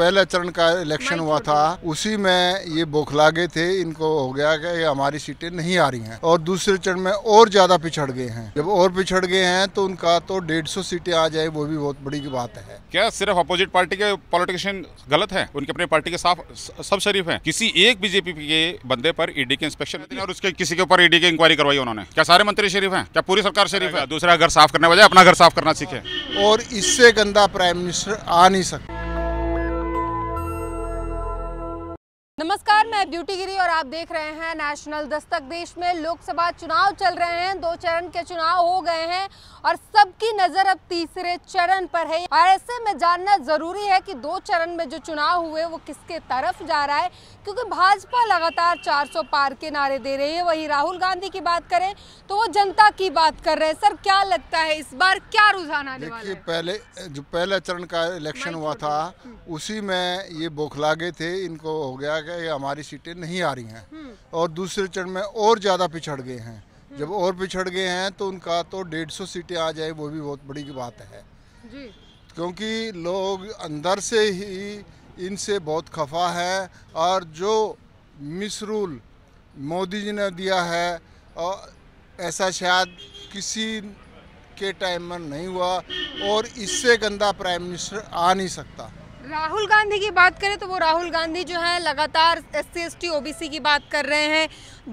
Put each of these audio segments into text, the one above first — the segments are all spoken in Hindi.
पहला चरण का इलेक्शन हुआ था उसी में ये बोखला गए थे इनको हो गया कि हमारी सीटें नहीं आ रही हैं और दूसरे चरण में और ज़्यादा पिछड़ गए हैं जब और पिछड़ गए हैं तो उनका तो डेढ़ सौ सीटें आ जाए वो भी बहुत बड़ी बात है क्या सिर्फ अपोजिट पार्टी के पॉलिटिशियन गलत है उनके अपने पार्टी के साफ सब शरीफ है किसी एक बीजेपी के बंदे पर ईडी e के इंस्पेक्शन और उसके किसी के ऊपर ईडी की इंक्वायरी करवाई उन्होंने क्या सारे मंत्री शरीफ है क्या पूरी सरकार शरीफ है दूसरा घर साफ करने बजाय अपना घर साफ करना सीखे और इससे गंदा प्राइम मिनिस्टर आ नहीं सकता मैं ब्यूटी गिरी और आप देख रहे हैं नेशनल दस्तक देश में लोकसभा चुनाव चल रहे हैं दो चरण के चुनाव हो गए हैं और सबकी नज़र अब तीसरे चरण पर है और ऐसे में जानना ज़रूरी है कि दो चरण में जो चुनाव हुए वो किसके तरफ जा रहा है क्योंकि भाजपा लगातार 400 पार के नारे दे रही है वही राहुल गांधी की बात करें तो वो जनता की बात कर रहे हैं सर क्या लगता है इस बार क्या रुझान आने वाला है पहले जो पहला चरण का इलेक्शन हुआ था उसी में ये बोखला गए थे इनको हो गया कि हमारी हमारी सीटें नहीं आ रही हैं हम्म। और दूसरे चरण में और ज़्यादा पिछड़ गए हैं हम्म। जब और पिछड़ गए हैं तो उनका तो डेढ़ सौ सीटें आ जाए वो भी बहुत बड़ी की बात है जी। क्योंकि लोग अंदर से ही इनसे बहुत खफा है और जो मिसरूल मोदी जी ने दिया है और ऐसा शायद किसी के टाइम में नहीं हुआ और इससे गंदा प्राइम मिनिस्टर आ नहीं सकता राहुल गांधी की बात करें तो वो राहुल गांधी जो है लगातार S C S T O B C की बात कर रहे हैं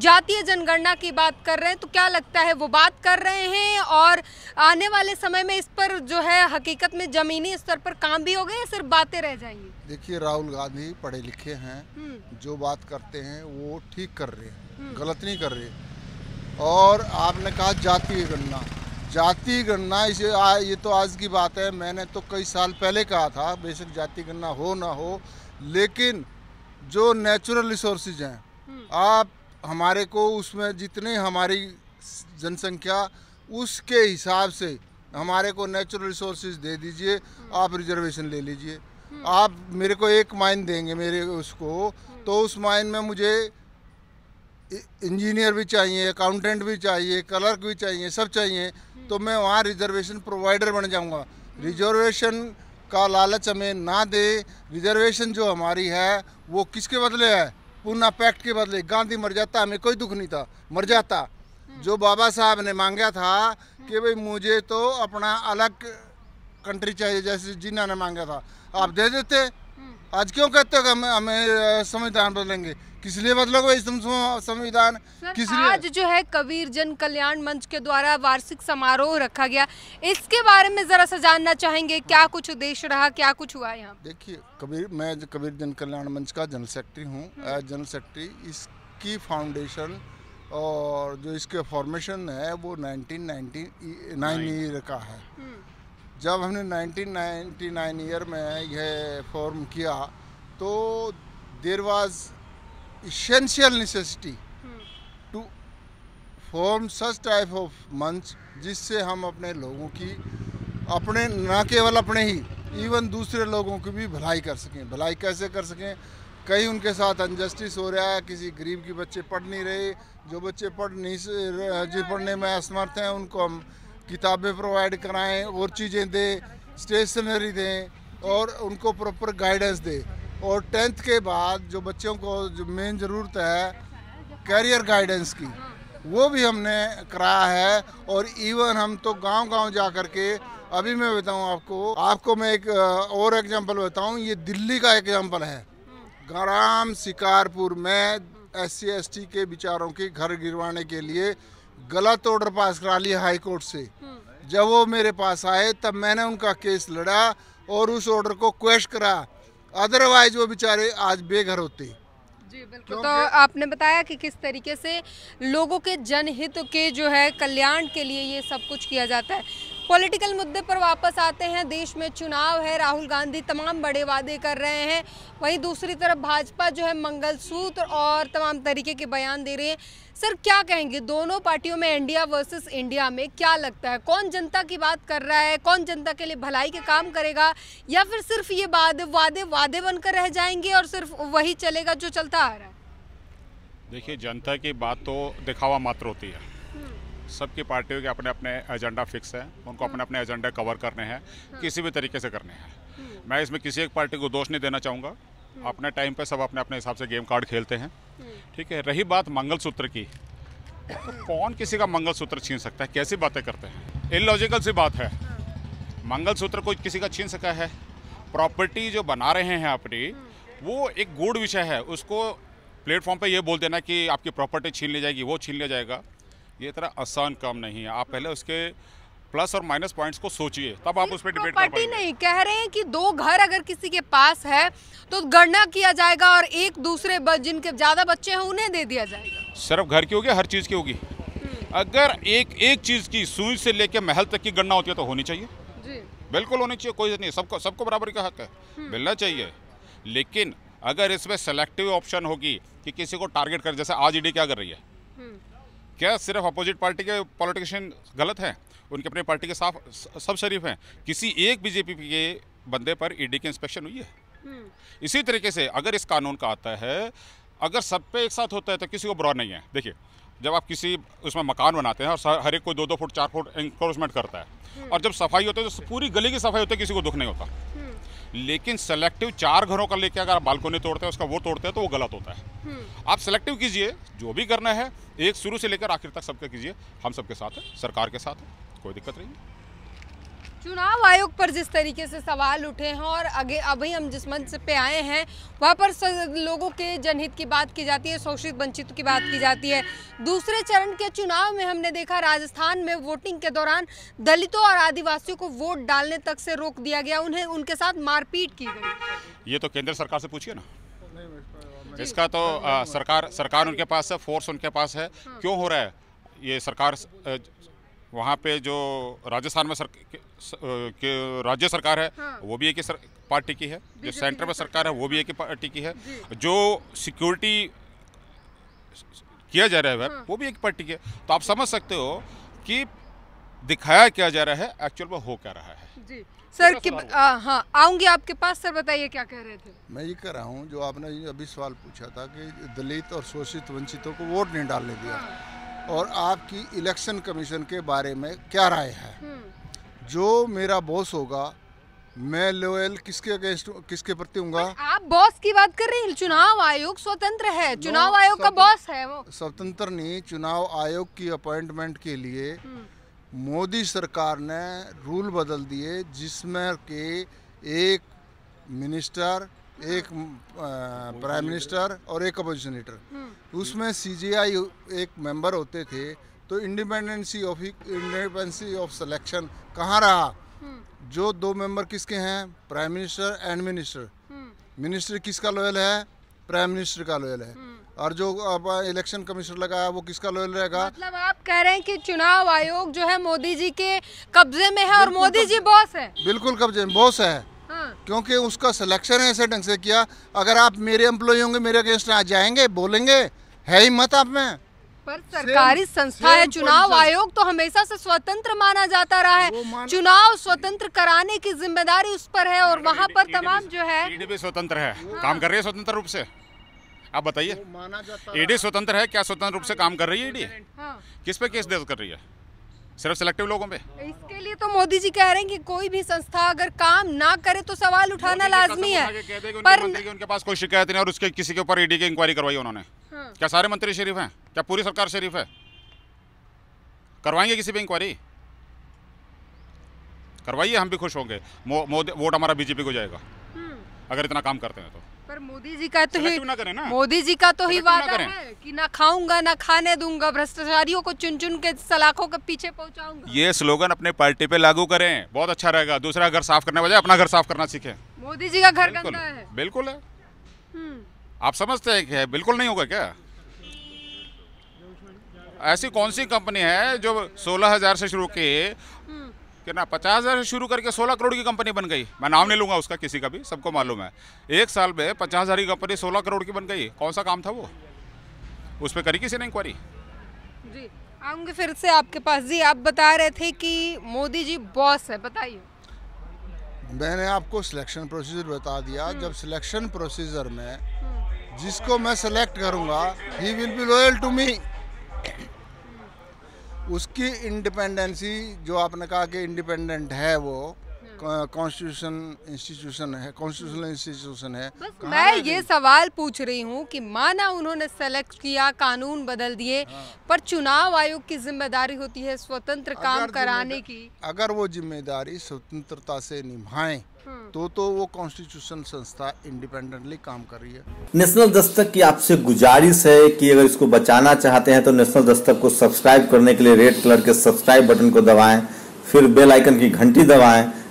जातीय जनगणना की बात कर रहे हैं तो क्या लगता है वो बात कर रहे हैं और आने वाले समय में इस पर जो है हकीकत में ज़मीनी स्तर पर काम भी हो गए या सिर्फ बातें रह जाएंगी देखिए राहुल गांधी पढ़े लिखे हैं हम्म। जो बात करते हैं वो ठीक कर रहे हैं हम्म। गलत नहीं कर रहे और आपने कहा जातीय गणना जाति गणना इसे आ, ये तो आज की बात है मैंने तो कई साल पहले कहा था बेशक जाति गणना हो ना हो लेकिन जो नेचुरल रिसोर्सेज हैं हम्म। आप हमारे को उसमें जितने हमारी जनसंख्या उसके हिसाब से हमारे को नेचुरल रिसोर्सेज दे दीजिए हम्म। आप रिजर्वेशन ले लीजिए हम्म। आप मेरे को एक माइन देंगे मेरे उसको तो उस माइन में मुझे इंजीनियर भी चाहिए अकाउंटेंट भी चाहिए क्लर्क भी चाहिए सब चाहिए तो मैं वहाँ रिजर्वेशन प्रोवाइडर बन जाऊँगा रिजर्वेशन का लालच हमें ना दे रिजर्वेशन जो हमारी है वो किसके बदले है पूना पैक्ट के बदले गांधी मर जाता हमें कोई दुख नहीं था मर जाता जो बाबा साहब ने मांगा था कि भाई मुझे तो अपना अलग कंट्री चाहिए जैसे जिन्ना ने मांगा था आप दे देते आज क्यों कहते हो हमें हमें संविधान बदलेंगे किस लिए बदलोगे संविधान किस लिए आज जो है कबीर जन कल्याण मंच के द्वारा वार्षिक समारोह रखा गया इसके बारे में जरा सा जानना चाहेंगे क्या कुछ उद्देश्य रहा क्या कुछ हुआ यहाँ देखिए कबीर मैं कबीर जन कल्याण मंच का जनरल सेक्रेटरी हूँ हम्म। जनरल सेक्रेटरी इसकी फाउंडेशन और जो इसके फॉर्मेशन है वो नाइनटीन नाइनटी नाइन का है हम्म। जब हमने 1999 ईयर में यह फॉर्म किया तो there was essential necessity to form such type of मंच जिससे हम अपने लोगों की अपने ना केवल अपने ही इवन दूसरे लोगों की भी भलाई कर सकें भलाई कैसे कर सकें कहीं उनके साथ अनजस्टिस हो रहा है किसी गरीब के बच्चे पढ़ नहीं रहे जो बच्चे पढ़ नहीं जो पढ़ने में असमर्थ हैं उनको हम किताबें प्रोवाइड कराएं और चीज़ें दें स्टेशनरी दें और उनको प्रॉपर गाइडेंस दें और टेंथ के बाद जो बच्चों को जो मेन ज़रूरत है कैरियर गाइडेंस की वो भी हमने कराया है और इवन हम तो गांव-गांव जा कर के अभी मैं बताऊं आपको आपको मैं एक और एग्जांपल बताऊं ये दिल्ली का एग्जांपल है ग्राम शिकारपुर में एस सी के विचारों के घर गिरवाने के लिए गलत ऑर्डर पास करा लिया हाई कोर्ट से हम्म। जब वो मेरे पास आए तब मैंने उनका केस लड़ा और उस ऑर्डर को क्वेश्चन करा अदरवाइज वो बेचारे आज बेघर होते जी बिल्कुल तो आपने बताया कि किस तरीके से लोगों के जनहित के जो है कल्याण के लिए ये सब कुछ किया जाता है पॉलिटिकल मुद्दे पर वापस आते हैं देश में चुनाव है राहुल गांधी तमाम बड़े वादे कर रहे हैं वहीं दूसरी तरफ भाजपा जो है मंगलसूत्र और तमाम तरीके के बयान दे रहे हैं सर क्या कहेंगे दोनों पार्टियों में इंडिया वर्सेस इंडिया में क्या लगता है कौन जनता की बात कर रहा है कौन जनता के लिए भलाई के काम करेगा या फिर सिर्फ ये वादे वादे वादे बनकर रह जाएंगे और सिर्फ वही चलेगा जो चलता आ रहा है देखिए जनता की बात तो दिखावा मात्र होती है सबकी पार्टियों के अपने अपने एजेंडा फिक्स हैं उनको हम्म। अपने अपने एजेंडा कवर करने हैं हम्म। किसी भी तरीके से करने हैं हम्म। मैं इसमें किसी एक पार्टी को दोष नहीं देना चाहूँगा अपने टाइम पे सब अपने अपने हिसाब से गेम कार्ड खेलते हैं ठीक है रही बात मंगलसूत्र की तो कौन किसी का मंगलसूत्र छीन सकता है कैसी बातें करते हैं इलॉजिकल सी बात है हाँ। मंगलसूत्र कोई किसी का छीन सका है प्रॉपर्टी जो बना रहे हैं अपनी वो एक गुड़ विषय है उसको प्लेटफॉर्म पे ये बोल देना कि आपकी प्रॉपर्टी छीन ली जाएगी वो छीन लिया जाएगा ये इतना आसान काम नहीं है आप पहले उसके प्लस और माइनस पॉइंट्स को सोचिए तब आप उस पर तो डिबेट कर नहीं कह रहे हैं कि दो घर अगर किसी के पास है तो गणना किया जाएगा और एक दूसरे जिनके ज़्यादा बच्चे हैं उन्हें दे दिया जाएगा सिर्फ घर की होगी हर चीज़ की होगी हम्म। अगर एक एक चीज़ की सुई से लेकर महल तक की गणना होती है तो होनी चाहिए जी। बिल्कुल होनी चाहिए कोई नहीं सबको सबको बराबरी का हक है हम्म। मिलना चाहिए लेकिन अगर इसमें सेलेक्टिव ऑप्शन होगी कि किसी को टारगेट कर जैसे आज ईडी क्या कर रही है हम्म। क्या सिर्फ अपोजिट पार्टी के पॉलिटिशियन गलत हैं उनके अपने पार्टी के साफ सब शरीफ हैं किसी एक बीजेपी के बंदे पर ईडी e की इंस्पेक्शन हुई है हम्म। इसी तरीके से अगर इस कानून का आता है अगर सब पे एक साथ होता है तो किसी को बुरा नहीं है देखिए जब आप किसी उसमें मकान बनाते हैं और हर एक कोई दो दो फुट चार फुट इंक्रोचमेंट करता है हम्म। और जब सफाई होती है तो पूरी गली की सफाई होती है किसी को दुख नहीं होता हम्म। लेकिन सेलेक्टिव चार घरों का लेके अगर आप बालकोनी तोड़ते हैं उसका वो तोड़ते हैं तो वो गलत होता है आप सेलेक्टिव कीजिए जो भी करना है एक शुरू से लेकर आखिर तक सबका कीजिए हम सबके साथ है सरकार के साथ है कोई दिक्कत नहीं है चुनाव आयोग पर जिस तरीके से सवाल उठे हैं और आगे अभी हम जिस मंच पे आए हैं वहाँ पर लोगों के जनहित की बात की जाती है शोषित वंचित की बात की जाती है दूसरे चरण के चुनाव में हमने देखा राजस्थान में वोटिंग के दौरान दलितों और आदिवासियों को वोट डालने तक से रोक दिया गया उन्हें उनके साथ मारपीट की गई ये तो केंद्र सरकार से पूछिए ना इसका तो हाँ, आ, हाँ, हाँ। सरकार सरकार उनके पास है फोर्स उनके पास है हाँ। क्यों हो रहा है ये सरकार वहाँ पे जो राजस्थान में सर, के, के, राज्य सरकार है हाँ। वो भी एक ही पार्टी की है जो सेंटर में सरकार है वो भी एक ही पार्टी की है जो सिक्योरिटी किया जा रहा है हाँ। वो भी एक पार्टी की है तो आप समझ सकते हो कि दिखाया क्या जा रहा है एक्चुअल में हो क्या रहा है जी सर की हाँ आऊंगी आपके पास सर बताइए क्या कह रहे थे मैं ये कह रहा हूँ जो आपने अभी सवाल पूछा था कि दलित और शोषित वंचितों को वोट नहीं डालने दिया हाँ। और आपकी इलेक्शन कमीशन के बारे में क्या राय है हम्म। जो मेरा बॉस होगा मैं लोयल किसके अगेंस्ट किसके प्रति हूँ आप बॉस की बात कर रहे हैं चुनाव आयोग स्वतंत्र है चुनाव आयोग का बॉस है वो स्वतंत्र नहीं चुनाव आयोग की अपॉइंटमेंट के लिए हम्म। मोदी सरकार ने रूल बदल दिए जिसमें के एक मिनिस्टर एक प्राइम मिनिस्टर और एक अपोजिशन लीडर हम्म। उसमें सीजीआई एक मेंबर होते थे तो independency of independency of selection कहाँ रहा हम्म। जो दो मेंबर किसके हैं prime minister and minister hmm. Minister किसका लोयल है प्राइम मिनिस्टर का लोयल है और जो अब इलेक्शन कमिश्नर है वो किसका लॉयल रहेगा मतलब आप कह रहे हैं कि चुनाव आयोग जो है मोदी जी के कब्जे में है और मोदी जी बॉस है बिल्कुल कब्जे में बॉस है क्योंकि उसका सिलेक्शन ऐसे ढंग से किया अगर आप मेरे एम्प्लॉय होंगे मेरे अगेंस्ट आ जाएंगे बोलेंगे है ही मत आप में पर सरकारी संस्था है चुनाव आयोग तो हमेशा से स्वतंत्र माना जाता रहा है चुनाव स्वतंत्र कराने की जिम्मेदारी उस पर है और वहाँ पर तमाम जो है स्वतंत्र है काम कर रही है स्वतंत्र रूप से आप बताइए ईडी e स्वतंत्र है क्या स्वतंत्र रूप से काम कर रही है ईडी e हाँ। किस पे केस दर्ज कर रही है सिर्फ सिलेक्टिव लोगों पे इसके लिए तो मोदी जी कह रहे हैं कि कोई भी संस्था अगर काम ना करे तो सवाल उठाना लाजमी है पर उनके पास कोई शिकायत नहीं और उसके किसी के ऊपर ईडी e की इंक्वायरी करवाई उन्होंने हाँ। क्या सारे मंत्री शरीफ हैं क्या पूरी सरकार शरीफ है करवाएंगे किसी पे इंक्वायरी करवाइए हम भी खुश होंगे वोट हमारा बीजेपी को जाएगा हम्म। अगर इतना काम करते हैं तो पर मोदी जी का तो ही मोदी जी का तो ही वादा है कि ना खाऊंगा ना खाने दूंगा भ्रष्टाचारियों को चुन चुन के सलाखों के पीछे पहुंचाऊंगा ये स्लोगन अपने पार्टी पे लागू करें बहुत अच्छा रहेगा दूसरा घर साफ करने बजाय अपना घर साफ करना सीखे मोदी जी का घर गंदा है बिल्कुल है हम्म। आप समझते हैं क्या बिल्कुल नहीं होगा क्या ऐसी कौन सी कंपनी है जो सोलह हजार से शुरू की हम्म। कितना पचास हज़ार से शुरू करके सोलह करोड़ की कंपनी बन गई मैं नाम नहीं लूँगा उसका किसी का भी सबको मालूम है एक साल में पचास हज़ार की कंपनी सोलह करोड़ की बन गई कौन सा काम था वो उस पर करी किसी ने इंक्वायरी जी आऊँगी फिर से आपके पास जी आप बता रहे थे कि मोदी जी बॉस है बताइए मैंने आपको सिलेक्शन प्रोसीजर बता दिया हम्म। जब सिलेक्शन प्रोसीजर में हम्म। जिसको मैं सिलेक्ट करूंगा he will be loyal to me उसकी इंडिपेंडेंसी जो आपने कहा कि इंडिपेंडेंट है वो कॉन्स्टिट्यूशन इंस्टीट्यूशन है कॉन्स्टिट्यूशनल इंस्टीट्यूशन है मैं ये सवाल पूछ रही हूँ कि माना उन्होंने सेलेक्ट किया कानून बदल दिए हाँ। पर चुनाव आयोग की जिम्मेदारी होती है स्वतंत्र काम कराने की अगर वो जिम्मेदारी स्वतंत्रता से निभाए हाँ। तो तो वो कॉन्स्टिट्यूशन संस्था इंडिपेंडेंटली काम कर रही है नेशनल दस्तक की आपसे गुजारिश है कि अगर इसको बचाना चाहते हैं तो नेशनल दस्तक को सब्सक्राइब करने के लिए रेड कलर के सब्सक्राइब बटन को दबाएं फिर बेल आइकन की घंटी दबाएं